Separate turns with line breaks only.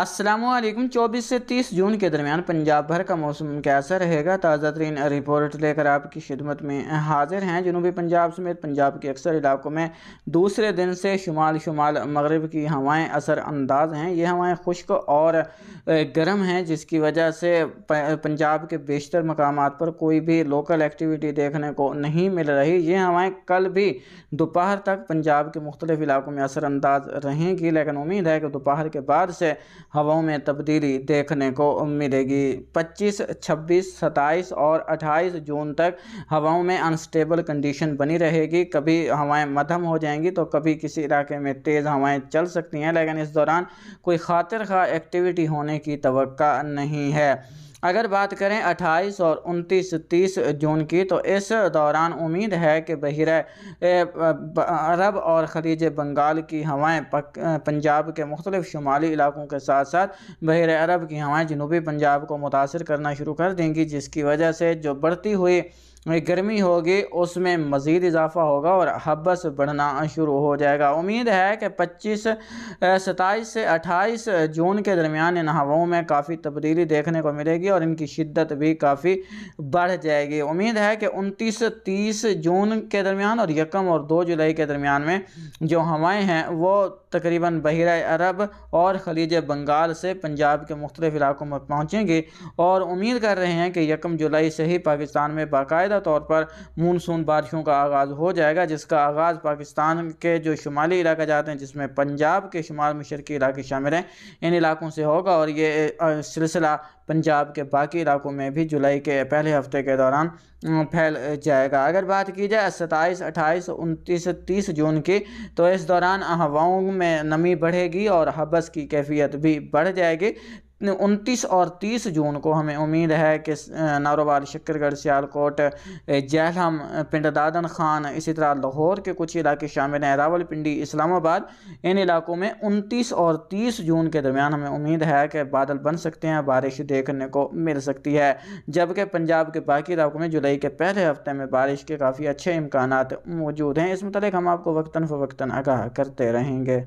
असलम चौबीस से 30 जून के दरमियान पंजाब भर का मौसम कैसा रहेगा ताज़ा तरीन रिपोर्ट लेकर आपकी खिदमत में हाजिर हैं जनूबी पंजाब समेत पंजाब के अक्सर इलाकों में दूसरे दिन से शुमाल शुमाल मगरब की हवाएं असर अंदाज हैं ये हवाएं खुश्क और गर्म हैं जिसकी वजह से पंजाब के बेशतर मकाम पर कोई भी लोकल एक्टिविटी देखने को नहीं मिल रही ये हवाएँ कल भी दोपहर तक पंजाब के मुख्तलिफ़ इलाकों में असरानंदाज रहेंगी लेकिन उम्मीद है कि दोपहर के बाद से हवाओं में तब्दीली देखने को मिलेगी 25, 26, 27 और 28 जून तक हवाओं में अनस्टेबल कंडीशन बनी रहेगी कभी हवाएं मध्यम हो जाएंगी तो कभी किसी इलाके में तेज़ हवाएं चल सकती हैं लेकिन इस दौरान कोई खातिर खा एक्टिविटी होने की तो नहीं है अगर बात करें 28 और 29 30 जून की तो इस दौरान उम्मीद है कि बहरा अरब और खलीज बंगाल की हवाएं पंजाब के मुख्तलिफ शुमाली इलाकों के साथ साथ बहर अरब की हवाएं जनूबी पंजाब को मुतासर करना शुरू कर देंगी जिसकी वजह से जो बढ़ती हुई गर्मी होगी उसमें मज़ीद इजाफा होगा और हब्बस बढ़ना शुरू हो जाएगा उम्मीद है कि 25 सताईस से 28 जून के दरमियान इन हवाओं में काफ़ी तब्दीली देखने को मिलेगी और इनकी शिद्दत भी काफ़ी बढ़ जाएगी उम्मीद है कि उनतीस तीस जून के दरमियान और यकम और दो जुलाई के दरमियान में जो हवाएं हैं वो तकरीबन बहरा अरब और खलीज बंगाल से पंजाब के मुख्तलिफ इलाकों में पहुँचेंगे और उम्मीद कर रहे हैं कि यकम जुलाई से ही पाकिस्तान में बाकायदा तौर पर मानसून बारिशों का आगाज़ हो जाएगा जिसका आगाज़ पाकिस्तान के जो शुमाली इलाका जाते हैं जिसमें पंजाब के शुमाल मशरकी इलाके शामिल हैं इन इलाकों से होगा और ये सिलसिला पंजाब के के बाकी इलाकों में भी जुलाई के पहले हफ्ते के दौरान फैल जाएगा अगर बात की जाए सत्ताईस अट्ठाईस उनतीस तीस जून की तो इस दौरान हवाओं में नमी बढ़ेगी और हबस की कैफियत भी बढ़ जाएगी उनतीस और तीस जून को हमें उम्मीद है कि नारोवाल शक्करगढ़ सियालकोट जहलम पिंड दादन खान इसी तरह लाहौर के कुछ इलाके शामिल हैं रावलपिंडी इस्लामाबाद इन इलाकों में उनतीस और तीस जून के दरमियान हमें उम्मीद है कि बादल बन सकते हैं बारिश देखने को मिल सकती है जबकि पंजाब के बाकी इलाकों में जुलाई के पहले हफ्ते में बारिश के काफ़ी अच्छे इम्कान मौजूद हैं इस मतलब हम आपको वक्ता फ़वक्ता आगाह करते रहेंगे